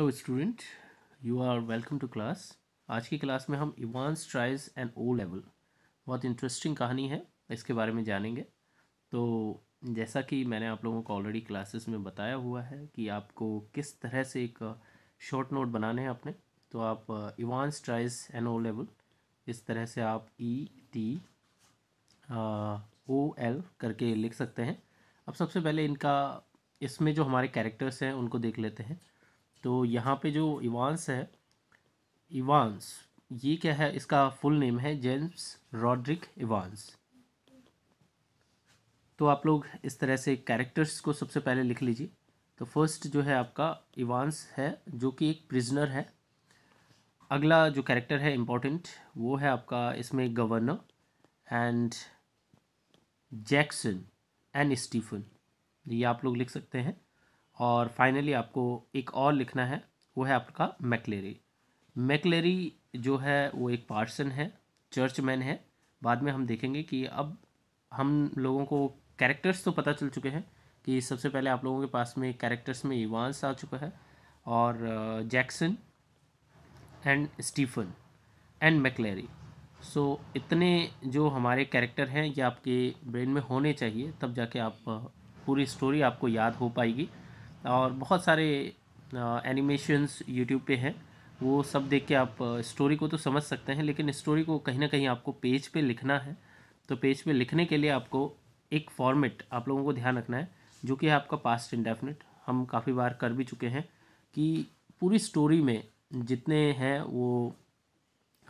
Hello student you are welcome to class आज की class में हम Evans tries and O level बहुत इंटरेस्टिंग कहानी है इसके बारे में जानेंगे तो जैसा कि मैंने आप लोगों को ऑलरेडी क्लासेस में बताया हुआ है कि आपको किस तरह से एक शॉर्ट नोट बनाने हैं अपने तो आप Evans tries and O level इस तरह से आप ई टी ओ एल करके लिख सकते हैं अब सबसे पहले इनका इसमें जो हमारे कैरेक्टर्स हैं उनको देख लेते हैं तो यहाँ पे जो इवान्स है इवान्स ये क्या है इसका फुल नेम है जेम्स रॉड्रिक इवांस तो आप लोग इस तरह से कैरेक्टर्स को सबसे पहले लिख लीजिए तो फर्स्ट जो है आपका इवान्स है जो कि एक प्रिजनर है अगला जो कैरेक्टर है इम्पोर्टेंट वो है आपका इसमें governor and Jackson and Stephen ये आप लोग लिख सकते हैं और फाइनली आपको एक और लिखना है वो है आपका मैकलेरी मैकलेरी जो है वो एक पार्सन है चर्चमैन है बाद में हम देखेंगे कि अब हम लोगों को कैरेक्टर्स तो पता चल चुके हैं कि सबसे पहले आप लोगों के पास में कैरेक्टर्स में इवांस आ चुका है और Jackson and Stephen and McLeery so इतने जो हमारे कैरेक्टर हैं ये आपके ब्रेन में होने चाहिए तब जाके आप पूरी स्टोरी आपको याद हो पाएगी और बहुत सारे एनिमेशंस यूट्यूब पे हैं वो सब देख के आप स्टोरी को तो समझ सकते हैं लेकिन स्टोरी को कहीं ना कहीं आपको पेज पे लिखना है तो पेज पे लिखने के लिए आपको एक फॉर्मेट आप लोगों को ध्यान रखना है जो कि है आपका पास्ट इंडेफिनिट हम काफ़ी बार कर भी चुके हैं कि पूरी स्टोरी में जितने हैं वो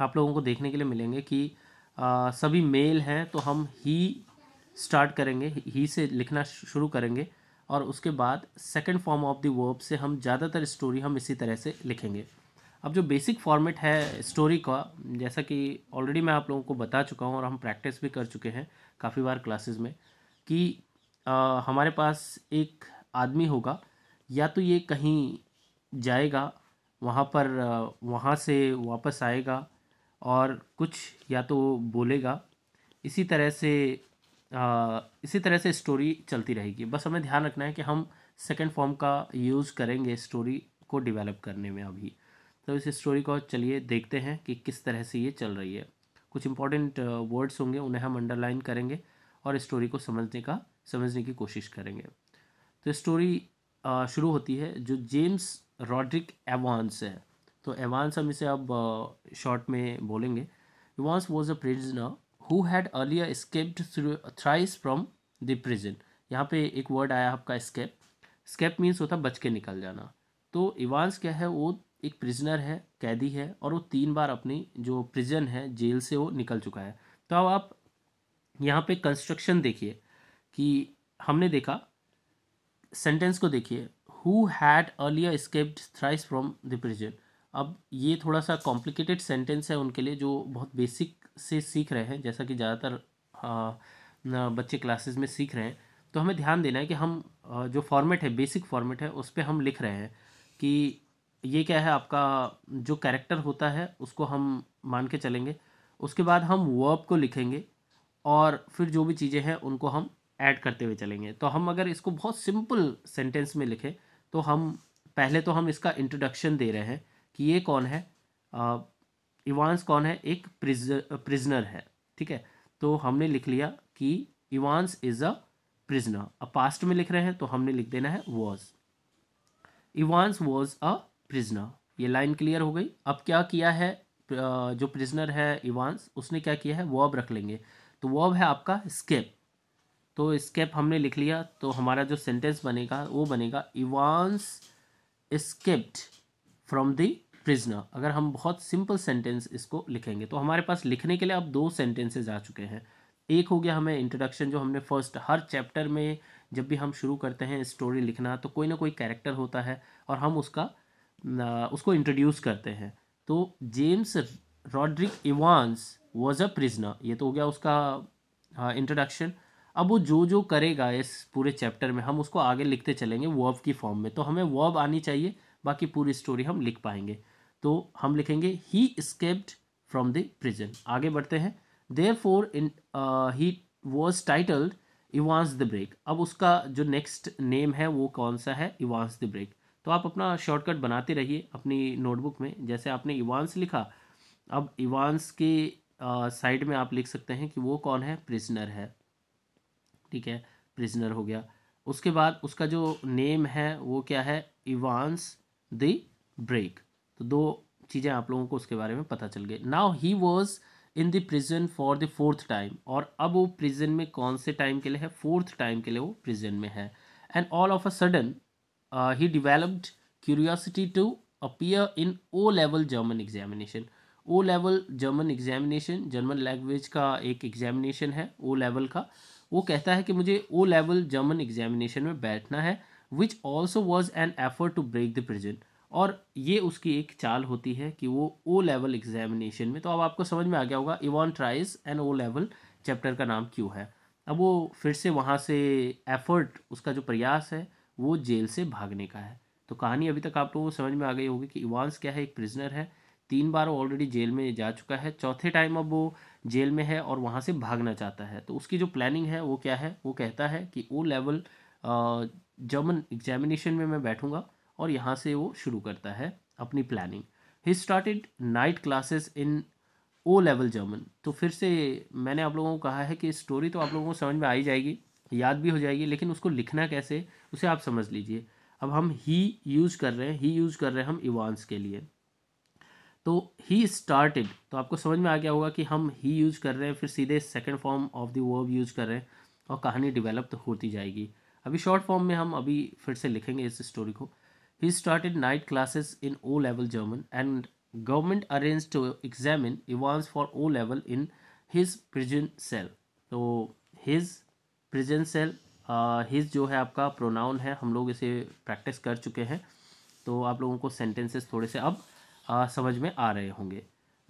आप लोगों को देखने के लिए मिलेंगे कि आ, सभी मेल हैं तो हम ही स्टार्ट करेंगे ही से लिखना शुरू करेंगे और उसके बाद second form of the verb से हम ज़्यादातर स्टोरी हम इसी तरह से लिखेंगे अब जो बेसिक फॉर्मेट है स्टोरी का जैसा कि ऑलरेडी मैं आप लोगों को बता चुका हूँ और हम प्रैक्टिस भी कर चुके हैं काफ़ी बार क्लासेस में कि आ, हमारे पास एक आदमी होगा या तो ये कहीं जाएगा वहाँ पर वहाँ से वापस आएगा और कुछ या तो बोलेगा इसी तरह से इसी तरह से स्टोरी चलती रहेगी बस हमें ध्यान रखना है कि हम सेकेंड फॉर्म का यूज़ करेंगे स्टोरी को डिवेलप करने में अभी तो इस स्टोरी को चलिए देखते हैं कि किस तरह से ये चल रही है कुछ इंपॉर्टेंट वर्ड्स होंगे उन्हें हम अंडरलाइन करेंगे और स्टोरी को समझने का समझने की कोशिश करेंगे तो स्टोरी शुरू होती है जो जेम्स रॉड्रिक एवान्स है तो एवान्स हम इसे अब शॉर्ट में बोलेंगे Evans was a prisoner who had earlier escaped thrice from the prison यहाँ पे एक वर्ड आया आपका स्केप स्केप मीन्स होता बच के निकल जाना तो इवान्स क्या है वो एक प्रिजनर है कैदी है और वो तीन बार अपनी जो प्रिजन है जेल से वो निकल चुका है तो अब आप यहाँ पे कंस्ट्रक्शन देखिए कि हमने देखा सेंटेंस को देखिए who had earlier escaped thrice from the prison अब ये थोड़ा सा कॉम्प्लिकेटेड सेंटेंस है उनके लिए जो बहुत बेसिक से सीख रहे हैं जैसा कि ज़्यादातर बच्चे क्लासेस में सीख रहे हैं तो हमें ध्यान देना है कि हम जो फॉर्मेट है बेसिक फॉर्मेट है उस पर हम लिख रहे हैं कि ये क्या है आपका जो कैरेक्टर होता है उसको हम मान के चलेंगे उसके बाद हम वर्ब को लिखेंगे और फिर जो भी चीज़ें हैं उनको हम ऐड करते हुए चलेंगे तो हम अगर इसको बहुत सिंपल सेंटेंस में लिखें तो हम पहले तो हम इसका इंट्रोडक्शन दे रहे हैं कि ये कौन है इवांस कौन है एक प्रिजनर है ठीक है तो हमने लिख लिया कि इवान्स इज अ प्रिजनर अब पास्ट में लिख रहे हैं तो हमने लिख देना है was Evans was a prisoner ये लाइन क्लियर हो गई अब क्या किया है जो प्रिजनर है इवांस उसने क्या किया है वॉब रख लेंगे तो वॉब है आपका स्केप तो स्केप हमने लिख लिया तो हमारा जो सेंटेंस बनेगा वो बनेगा Evans escaped from the prisoner अगर हम बहुत सिंपल सेंटेंस इसको लिखेंगे तो हमारे पास लिखने के लिए अब दो सेंटेंसेज आ चुके हैं एक हो गया हमें इंट्रोडक्शन जो हमने फर्स्ट हर चैप्टर में जब भी हम शुरू करते हैं स्टोरी लिखना तो कोई ना कोई कैरेक्टर होता है और हम उसका उसको इंट्रोड्यूस करते हैं तो James Roderick Evans was a prisoner ये तो हो गया उसका इंट्रोडक्शन हाँ, अब वो जो जो करेगा इस पूरे चैप्टर में हम उसको आगे लिखते चलेंगे वर्ब की फॉर्म में तो हमें वर्ब आनी चाहिए बाकी पूरी स्टोरी हम लिख पाएंगे तो हम लिखेंगे he escaped from the prison आगे बढ़ते हैं therefore in he was titled Evans the break अब उसका जो नेक्स्ट नेम है वो कौन सा है इवांस द ब्रेक तो आप अपना शॉर्टकट बनाते रहिए अपनी नोटबुक में जैसे आपने इवांस लिखा अब इवांस के साइड uh, में आप लिख सकते हैं कि वो कौन है प्रिजनर है ठीक है प्रिजनर हो गया उसके बाद उसका जो नेम है वो क्या है इवांस द ब्रेक तो दो चीज़ें आप लोगों को उसके बारे में पता चल गई now he was in the prison for the fourth time और अब वो प्रिजन में कौन से टाइम के लिए है फोर्थ टाइम के लिए वो प्रिजन में है and all of a sudden he developed curiosity to appear in O level German examination O level German examination German language का एक एग्जामिनेशन है ओ लेवल का वो कहता है कि मुझे ओ लेवल जर्मन एग्जामिनेशन में बैठना है which also was an effort to break the present और ये उसकी एक चाल होती है कि वो ओ लेवल एग्जामिनेशन में तो अब आपको समझ में आ गया होगा Evan tries and O level chapter का नाम क्यों है अब वो फिर से वहाँ से एफर्ट उसका जो प्रयास है वो जेल से भागने का है तो कहानी अभी तक आप लोगों को समझ में आ गई होगी कि इवान्स क्या है एक प्रिजनर है तीन बार ऑलरेडी जेल में जा चुका है चौथे टाइम अब वो जेल में है और वहाँ से भागना चाहता है तो उसकी जो प्लानिंग है वो क्या है वो कहता है कि ओ लेवल जर्मन एग्जामिनेशन में मैं बैठूँगा और यहाँ से वो शुरू करता है अपनी planning he started night classes in O level German तो फिर से मैंने आप लोगों को कहा है कि स्टोरी तो आप लोगों को समझ में आई जाएगी याद भी हो जाएगी लेकिन उसको लिखना कैसे उसे आप समझ लीजिए अब हम ही यूज़ कर रहे हैं ही यूज़ कर रहे हैं हम इवान्स के लिए तो ही स्टार्टेड तो आपको समझ में आ गया होगा कि हम ही यूज़ कर रहे हैं फिर सीधे second form of the verb use कर रहे हैं और कहानी डिवेलप होती जाएगी अभी शॉर्ट फॉर्म में हम अभी फिर से लिखेंगे इस स्टोरी को He started night classes in O level German and government arranged to examine Evans for O level in his prison cell. So his prison cell uh, his जो है आपका pronoun है हम लोग इसे practice कर चुके हैं तो आप लोगों को sentences थोड़े से अब uh, समझ में आ रहे होंगे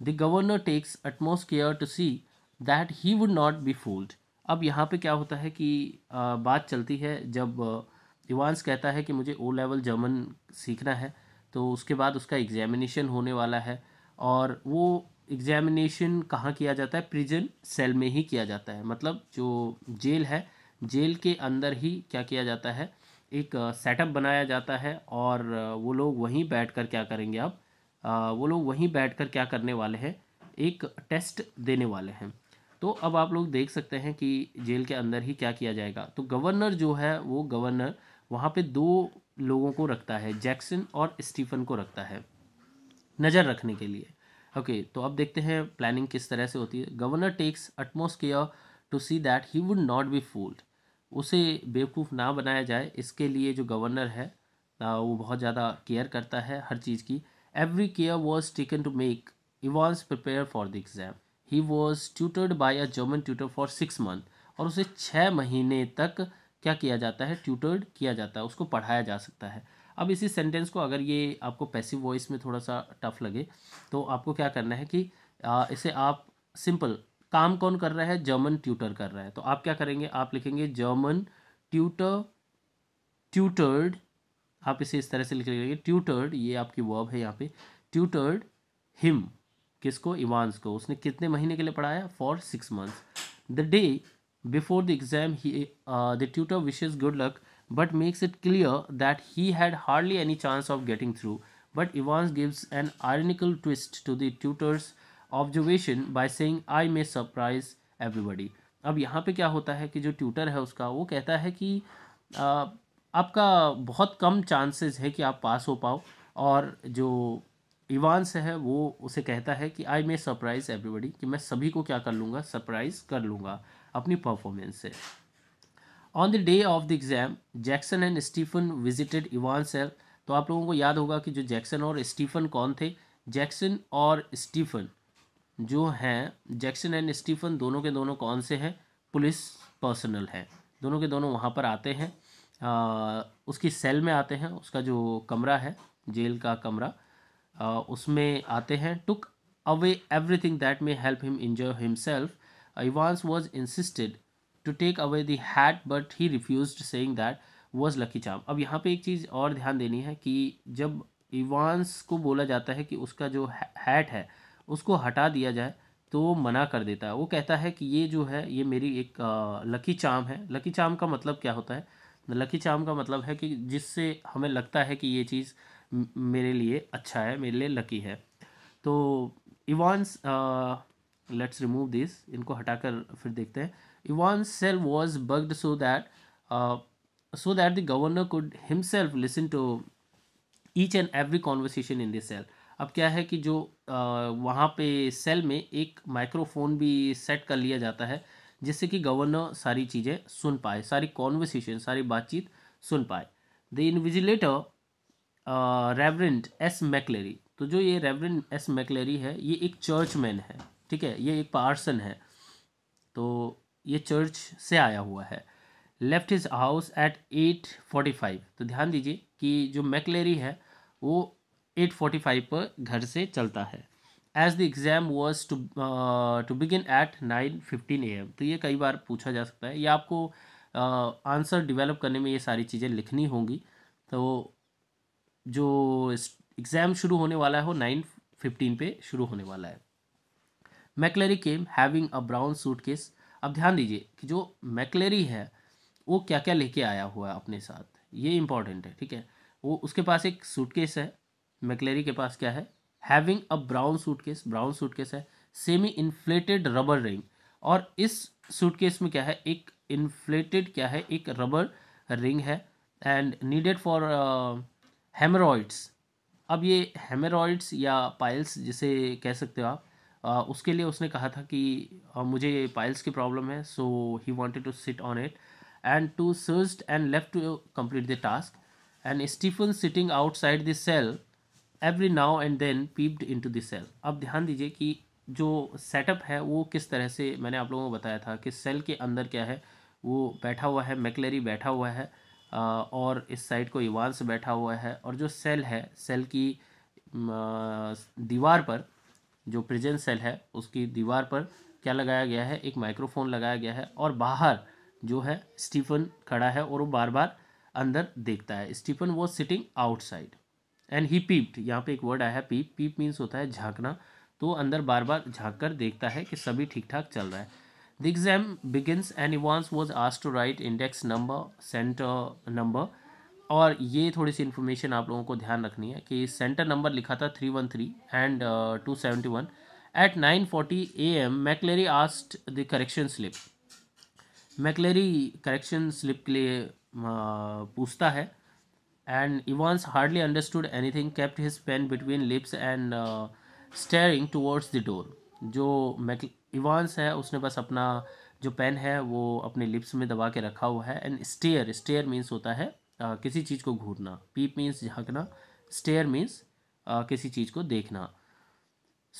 The governor takes utmost care to see that he would not be fooled. अब यहाँ पे क्या होता है कि uh, बात चलती है जब uh, इवानस कहता है कि मुझे ओ लेवल जर्मन सीखना है तो उसके बाद उसका एग्जामिनेशन होने वाला है और वो एग्जामिनेशन कहाँ किया जाता है प्रिजन सेल में ही किया जाता है मतलब जो जेल है जेल के अंदर ही क्या किया जाता है एक सेटअप बनाया जाता है और वो लोग वहीं बैठ कर क्या करेंगे अब वो लोग वहीं बैठ कर क्या करने वाले हैं एक टेस्ट देने वाले हैं तो अब आप लोग देख सकते हैं कि जेल के अंदर ही क्या किया जाएगा तो गवर्नर जो है वो गवर्नर वहाँ पे दो लोगों को रखता है जैक्सन और स्टीफन को रखता है नज़र रखने के लिए ओके okay, तो अब देखते हैं प्लानिंग किस तरह से होती है governor takes utmost care to see that he would not be fooled उसे बेवकूफ़ ना बनाया जाए इसके लिए जो गवर्नर है वो बहुत ज़्यादा केयर करता है हर चीज़ की every care was taken to make Evans prepare for the exam he was tutored by a German tutor for six month और उसे छः महीने तक क्या किया जाता है ट्यूटर्ड किया जाता है उसको पढ़ाया जा सकता है अब इसी सेंटेंस को अगर ये आपको पैसिव वॉइस में थोड़ा सा टफ लगे तो आपको क्या करना है कि आ, इसे आप सिंपल काम कौन कर रहा है जर्मन ट्यूटर कर रहा है तो आप क्या करेंगे आप लिखेंगे जर्मन ट्यूटर ट्यूटर्ड आप इसे इस तरह से लिख लेंगे ट्यूटर्ड ये आपकी वर्ब है यहाँ पे ट्यूटर्ड हिम किसको इवान्स को उसने कितने महीने के लिए पढ़ाया for six months the day Before the exam, he, uh, the tutor wishes good luck but makes it clear that he had hardly any chance of getting through. But ivans gives an ironical twist to the tutor's observation by saying, I may surprise everybody. अब यहाँ पे क्या होता है कि जो tutor है उसका वो कहता है कि आ, आपका बहुत कम चांसेस है कि आप पास हो पाओ और जो इवान्स है वो उसे कहता है कि आई मे सरप्राइज़ एवरीबडी कि मैं सभी को क्या कर लूँगा सरप्राइज़ कर लूँगा अपनी परफॉर्मेंस से on the day of the exam Jackson and Stephen visited Evan cell तो आप लोगों को याद होगा कि जो जैक्सन और स्टीफन कौन थे जैक्सन और स्टीफन जो हैं जैक्सन एंड स्टीफन दोनों के दोनों कौन से हैं पुलिस पर्सनल हैं दोनों के दोनों वहाँ पर आते हैं आ, उसकी सेल में आते हैं उसका जो कमरा है जेल का कमरा आ, उसमें आते हैं took away everything that may help him enjoy himself Ivans was insisted to take away the hat but he refused saying that was lucky charm अब यहाँ पे एक चीज़ और ध्यान देनी है कि जब इवान्स को बोला जाता है कि उसका जो हैट है उसको हटा दिया जाए तो वो मना कर देता है वो कहता है कि ये जो है ये मेरी एक लकी चाम है लकी चाम का मतलब क्या होता है लकी चाम का मतलब है कि जिससे हमें लगता है कि ये चीज़ मेरे लिए अच्छा है मेरे लिए लकी है तो इवान्स लेट्स रिमूव दिस इनको हटाकर फिर देखते हैं Evan cell was bugged so that so that the governor could himself listen to each and every conversation in this cell अब क्या है कि जो uh, वहाँ पे सेल में एक माइक्रोफोन भी सेट कर लिया जाता है जिससे कि गवर्नर सारी चीज़ें सुन पाए सारी कॉन्वर्सेशन सारी बातचीत सुन पाए the invigilator reverend S McLeery तो जो ये रेवरेंट एस मैकलेरी है ये एक चर्चमैन है ठीक है ये एक पार्सन है तो ये चर्च से आया हुआ है left his house at eight forty five तो ध्यान दीजिए कि जो मैकलेरी है वो एट फोर्टी फाइव पर घर से चलता है as the exam was to to begin at nine fifteen a m तो ये कई बार पूछा जा सकता है या आपको आंसर uh, डिवेलप करने में ये सारी चीज़ें लिखनी होंगी तो जो एग्ज़ाम शुरू होने वाला है वो नाइन फिफ्टीन पे शुरू होने वाला है McCleary came having a brown suitcase अब ध्यान दीजिए कि जो मैकलेरी है वो क्या क्या लेके आया हुआ है अपने साथ ये इंपॉर्टेंट है ठीक है वो उसके पास एक सूटकेस है मैकलेरी के पास क्या है having a brown suitcase brown suitcase है सेमी इन्फ्लेटेड रबर रिंग और इस सूटकेस में क्या है एक इन्फ्लेटेड क्या है एक रबर रिंग है एंड नीडेड फॉर हेमरॉइड्स अब ये हेमरॉइड्स या पाइल्स जिसे कह सकते हो आप उसके लिए उसने कहा था कि मुझे पाइल्स की प्रॉब्लम है so he wanted to sit on it and to search and left to complete the task and Stephen sitting outside the cell every now and then peeped into the cell अब ध्यान दीजिए कि जो setup है वो किस तरह से मैंने आप लोगों को बताया था कि सेल के अंदर क्या है वो बैठा हुआ है मैकलेरी बैठा हुआ है और इस साइड को इवान से बैठा हुआ है और जो सेल है सेल की दीवार पर जो प्रेजेंट सेल है उसकी दीवार पर क्या लगाया गया है एक माइक्रोफोन लगाया गया है और बाहर जो है स्टीफन खड़ा है और वो बार बार अंदर देखता है Stephen was sitting outside and he peeped यहाँ पे एक वर्ड आया है पीप पीप मीन्स होता है झांकना तो अंदर बार बार झांक कर देखता है कि सभी ठीक ठाक चल रहा है the exam begins and Evans was asked to write index number centre number और ये थोड़ी सी इन्फॉर्मेशन आप लोगों को ध्यान रखनी है कि सेंटर नंबर लिखा था three one three and two seventy one at nine forty a m McCleary asked the correction slip McCleary correction slip के लिए uh, पूछता है and Evans hardly understood thing kept his pen between lips and staring towards the door जो Mac Evans है उसने बस अपना जो पेन है वो अपने लिप्स में दबा के रखा हुआ है एंड स्टेयर स्टेयर मीन्स होता है किसी चीज़ को घूरना पीप मीन्स झांकना स्टेयर मीन्स किसी चीज़ को देखना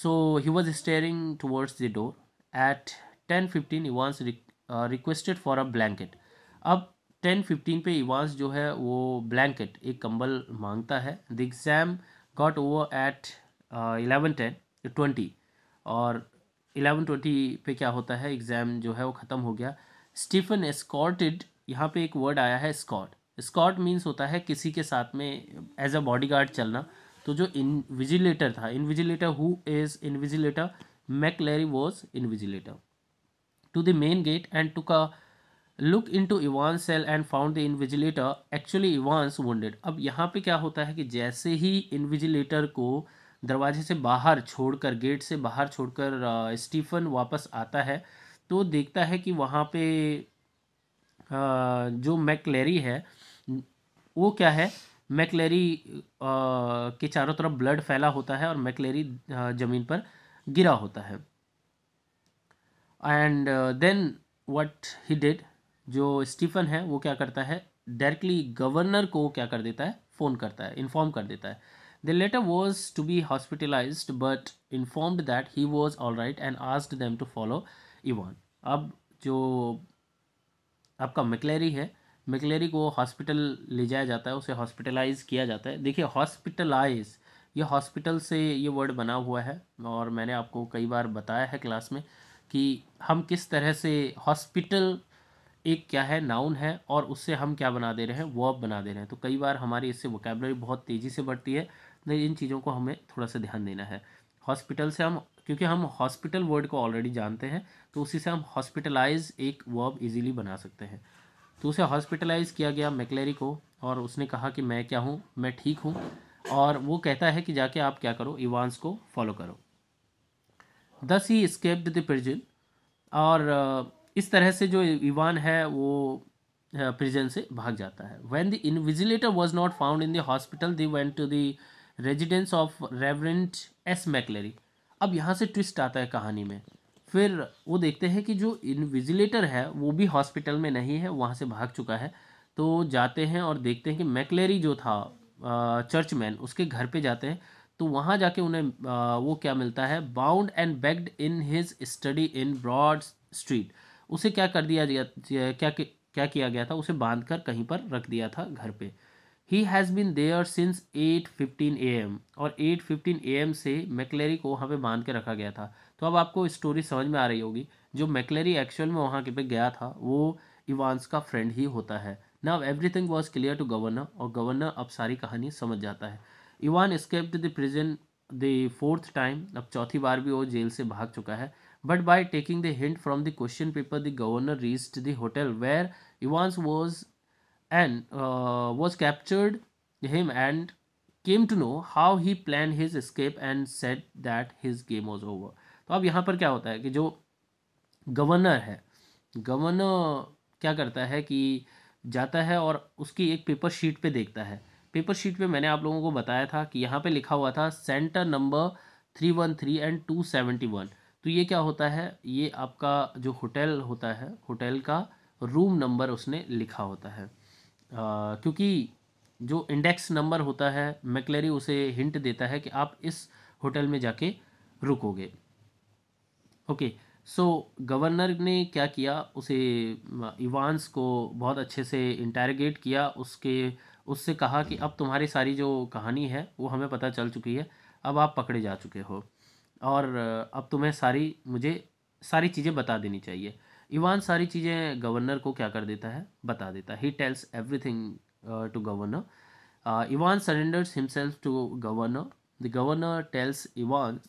so he was staring towards the door at ten fifteen Evans requested for a blanket अब टेन फिफ्टीन पे इवान्स जो है वो ब्लैंकेट एक कंबल मांगता है the exam got over at eleven ten twenty और इलेवन ट्वेंटी पे क्या होता है एग्ज़ाम जो है वो ख़त्म हो गया स्टीफन एस्कॉटेड यहाँ पे एक वर्ड आया है स्कॉट स्कॉट मीन्स होता है किसी के साथ में एज अ बॉडी चलना तो जो इनविजिलेटर था invigilator who is invigilator McCleary was invigilator to the main gate and took look into Evans cell and found the invigilator actually Evans wade अब यहाँ पे क्या होता है कि जैसे ही इनविजिलेटर को दरवाजे से बाहर छोड़कर गेट से बाहर छोड़कर स्टीफन वापस आता है तो देखता है कि वहाँ पे आ, जो मैकलेरी है वो क्या है मैकलेरी के चारों तरफ ब्लड फैला होता है और मैकलेरी ज़मीन पर गिरा होता है and then what he did जो स्टीफन है वो क्या करता है डायरेक्टली गवर्नर को क्या कर देता है फ़ोन करता है इन्फॉर्म कर देता है the letter was to be hospitalise but informed that he was all right and asked them to follow Evan अब जो आपका मैकलेरी है मैकलेरी को हॉस्पिटल ले जाया जाता है उसे हॉस्पिटलाइज किया जाता है देखिए हॉस्पिटलाइज ये हॉस्पिटल से ये वर्ड बना हुआ है और मैंने आपको कई बार बताया है क्लास में कि हम किस तरह से हॉस्पिटल एक क्या है नाउन है और उससे हम क्या बना दे रहे हैं वर्ब बना दे रहे हैं तो कई बार हमारी इससे वोकेबलरी बहुत तेज़ी से बढ़ती है नहीं तो इन चीज़ों को हमें थोड़ा सा ध्यान देना है हॉस्पिटल से हम क्योंकि हम हॉस्पिटल वर्ड को ऑलरेडी जानते हैं तो उसी से हम हॉस्पिटलाइज एक वर्ब इजीली बना सकते हैं तो उसे हॉस्पिटलाइज किया गया मैकलेरी को और उसने कहा कि मैं क्या हूँ मैं ठीक हूँ और वो कहता है कि जाके आप क्या करो इवान्स को फॉलो करो thus he escaped the prison और uh, इस तरह से जो इवान है वो प्रिजन uh, से भाग जाता है when the invigilator was not found in the hospital they went to the residence of Reverend S McCleary अब यहाँ से ट्विस्ट आता है कहानी में फिर वो देखते हैं कि जो विजिलेटर है वो भी हॉस्पिटल में नहीं है वहाँ से भाग चुका है तो जाते हैं और देखते हैं कि मैकलेरी जो था चर्चमैन उसके घर पे जाते हैं तो वहाँ जाके उन्हें वो क्या मिलता है bound and begged in his study in Broad Street उसे क्या कर दिया गया क्या क्या किया गया था उसे बांध कर कहीं पर रख दिया था घर पे he has been there since eight fifteen a m और एट फिफ्टीन ए एम से मैकलेरी को वहाँ पे बांध के रखा गया था तो अब आपको स्टोरी समझ में आ रही होगी जो मैकलरी एक्चुअल में वहाँ के पे गया था वो इवान्स का फ्रेंड ही होता है now everything was clear to governor और गवर्नर अब सारी कहानी समझ जाता है Evan escaped the prison the fourth time अब चौथी बार भी वो जेल से भाग चुका है but by taking the hint from the question paper the governor reached the hotel where Evans was and was captured him and came to know how he plan his escape and said that his game was over तो अब यहाँ पर क्या होता है कि जो governor है गवर्नर क्या करता है कि जाता है और उसकी एक पेपर शीट पे देखता है पेपर शीट पे मैंने आप लोगों को बताया था कि यहाँ पे लिखा हुआ था centre number three one three and two seventy one तो ये क्या होता है ये आपका जो होटल होता है होटल का रूम नंबर उसने लिखा होता है क्योंकि जो इंडेक्स नंबर होता है मैकलेरी उसे हिंट देता है कि आप इस होटल में जाके रुकोगे ओके सो गवर्नर ने क्या किया उसे इवान्स को बहुत अच्छे से इंटेरोगेट किया उसके उससे कहा कि अब तुम्हारी सारी जो कहानी है वो हमें पता चल चुकी है अब आप पकड़े जा चुके हो और अब तुम्हें सारी मुझे सारी चीज़ें बता देनी चाहिए इवान सारी चीज़ें गवर्नर को क्या कर देता है बता देता है he tells everything to governor Evan surrenders himself to governor the governor tells Evan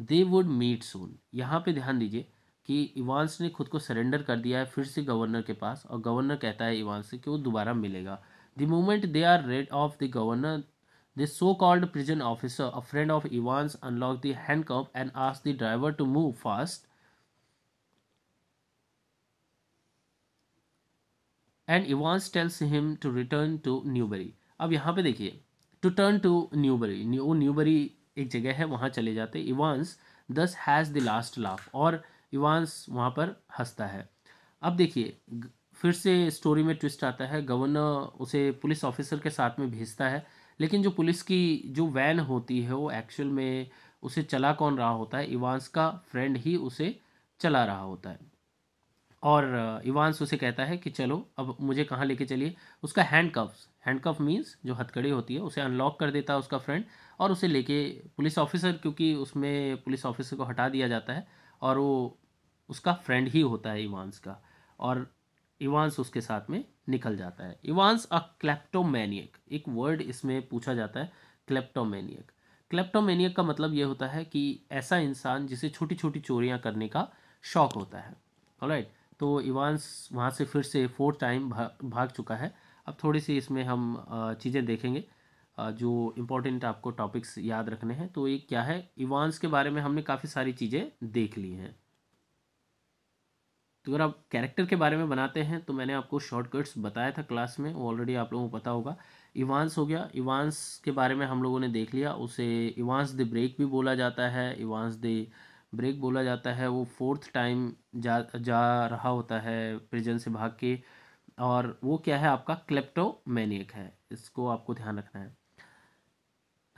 they would meet soon यहाँ पे ध्यान दीजिए कि इवांस ने खुद को सरेंडर कर दिया है फिर से गवर्नर के पास और गवर्नर कहता है इवांस से कि वो दोबारा मिलेगा the moment they are rid of the governor the so called prison officer a friend of Evans unlock the handcuff and ask the driver to move fast and Evans tells him to return to Newbury अब यहाँ पे देखिए to turn to Newbury वो Newbury एक जगह है वहाँ चले जाते Evans thus has the last laugh और इवान्स वहाँ पर हंसता है अब देखिए फिर से स्टोरी में ट्विस्ट आता है गवर्नर उसे पुलिस ऑफिसर के साथ में भेजता है लेकिन जो पुलिस की जो वैन होती है वो एक्चुअल में उसे चला कौन रहा होता है इवान्स का फ्रेंड ही उसे चला रहा होता है और इवान्स उसे कहता है कि चलो अब मुझे कहाँ लेके चलिए उसका हैंड कप्स हैंडकफ मीन्स जो हथकड़ी होती है उसे अनलॉक कर देता है उसका फ्रेंड और उसे लेके पुलिस ऑफिसर क्योंकि उसमें पुलिस ऑफिसर को हटा दिया जाता है और वो उसका फ्रेंड ही होता है इवान्स का और इवान्स उसके साथ में निकल जाता है इवान्स अ क्लेप्टोमैनियक एक वर्ड इसमें पूछा जाता है क्लेप्टोमैनियक क्लेप्टोमैनियक का मतलब ये होता है कि ऐसा इंसान जिसे छोटी छोटी चोरियाँ करने का शौक होता है राइट तो इवान्स वहाँ से फिर से फोर्थ टाइम भाग चुका है अब थोड़ी सी इसमें हम चीज़ें देखेंगे जो इम्पोर्टेंट आपको टॉपिक्स याद रखने हैं तो ये क्या है इवान्स के बारे में हमने काफ़ी सारी चीज़ें देख ली हैं तो अगर आप कैरेक्टर के बारे में बनाते हैं तो मैंने आपको शॉर्टकट्स बताया था क्लास में वो ऑलरेडी आप लोगों को पता होगा इवान्स हो गया इवान्स के बारे में हम लोगों ने देख लिया उसे इवान्स द ब्रेक भी बोला जाता है इवान्स द ब्रेक बोला जाता है वो फोर्थ टाइम जा जा रहा होता है प्रिजन से भाग के और वो क्या है आपका क्लेप्टोमैनिक है इसको आपको ध्यान रखना है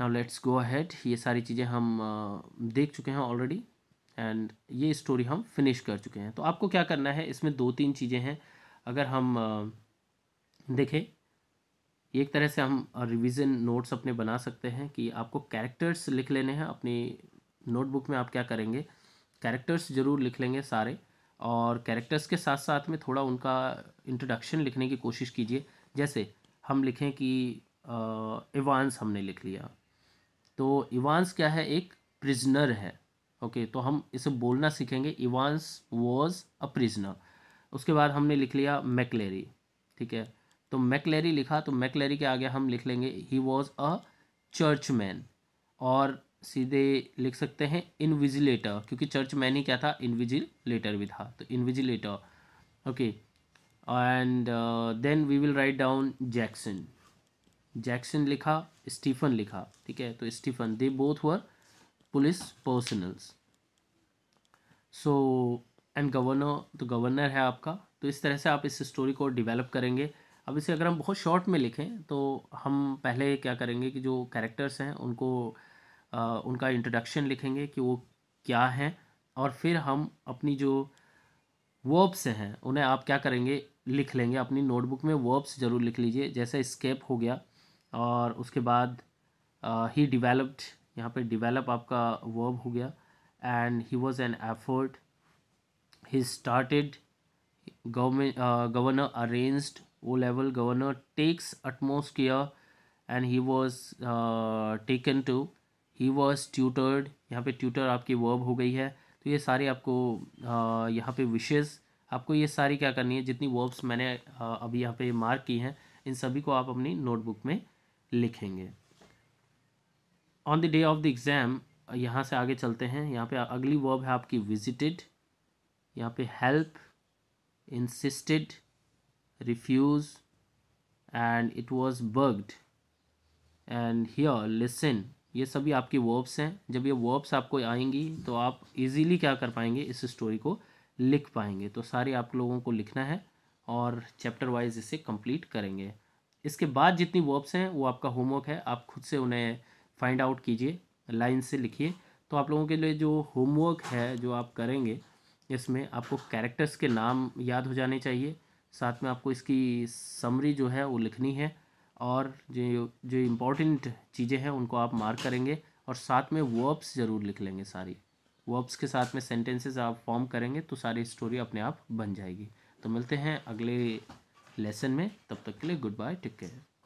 नाउ लेट्स गो अहेड ये सारी चीज़ें हम देख चुके हैं ऑलरेडी एंड ये स्टोरी हम फिनिश कर चुके हैं तो आपको क्या करना है इसमें दो तीन चीज़ें हैं अगर हम देखें एक तरह से हम रिवीजन नोट्स अपने बना सकते हैं कि आपको कैरेक्टर्स लिख लेने हैं अपनी नोटबुक में आप क्या करेंगे कैरेक्टर्स ज़रूर लिख लेंगे सारे और कैरेक्टर्स के साथ साथ में थोड़ा उनका इंट्रोडक्शन लिखने की कोशिश कीजिए जैसे हम लिखें कि इवान्स हमने लिख लिया तो इवान्स क्या है एक प्रिजनर है ओके तो हम इसे बोलना सीखेंगे इवान्स वॉज अ प्रिजनर उसके बाद हमने लिख लिया मैकलेरी ठीक है तो मैकलेरी लिखा तो मैकलेरी के आगे हम लिख लेंगे he was a churchman और सीधे लिख सकते हैं इनविजिलेटर क्योंकि चर्च मैन ही क्या था इनविजिलेटर भी था तो invigilator okay and then we will write down Jackson Jackson लिखा स्टीफन लिखा ठीक है तो Stephen they both were police personnels so and governor तो गवर्नर है आपका तो इस तरह से आप इस स्टोरी को डिवेलप करेंगे अब इसे अगर हम बहुत शॉर्ट में लिखें तो हम पहले क्या करेंगे कि जो कैरेक्टर्स हैं उनको उनका इंट्रोडक्शन लिखेंगे कि वो क्या हैं और फिर हम अपनी जो वर्ब्स हैं उन्हें आप क्या करेंगे लिख लेंगे अपनी नोटबुक में वर्ब्स ज़रूर लिख लीजिए जैसे स्केप हो गया और उसके बाद ही डिवेलप्ड यहाँ पे डिवेलप आपका वर्ब हो गया and he was an effort he started government governor arranged O level governor takes utmost care and he was taken to he was tutored यहाँ पे ट्यूटर आपकी वर्ब हो गई है तो ये सारे आपको यहाँ पे विशेज़ आपको ये सारी क्या करनी है जितनी वर्ब्स मैंने अभी यहाँ पे मार्क की हैं इन सभी को आप अपनी नोटबुक में लिखेंगे on the day of the exam यहाँ से आगे चलते हैं यहाँ पे अगली वर्ब है आपकी विजिटेड यहाँ पे help insisted refuse and it was burgled and here listen ये सभी आपकी वर्ब्स हैं जब ये वर्ब्स आपको आएंगी तो आप इजीली क्या कर पाएंगे इस स्टोरी को लिख पाएंगे तो सारे आप लोगों को लिखना है और चैप्टर वाइज इसे कंप्लीट करेंगे इसके बाद जितनी वर्ब्स हैं वो आपका होमवर्क है आप खुद से उन्हें फाइंड आउट कीजिए लाइन से लिखिए तो आप लोगों के लिए जो होमवर्क है जो आप करेंगे इसमें आपको कैरेक्टर्स के नाम याद हो जाने चाहिए साथ में आपको इसकी समरी जो है वो लिखनी है और जो जो इम्पोर्टेंट चीज़ें हैं उनको आप मार्क करेंगे और साथ में वर्ब्स ज़रूर लिख लेंगे सारी वर्ब्स के साथ में सेंटेंसेस आप फॉर्म करेंगे तो सारी स्टोरी अपने आप बन जाएगी तो मिलते हैं अगले लेसन में तब तक के लिए गुड बाय टेक केयर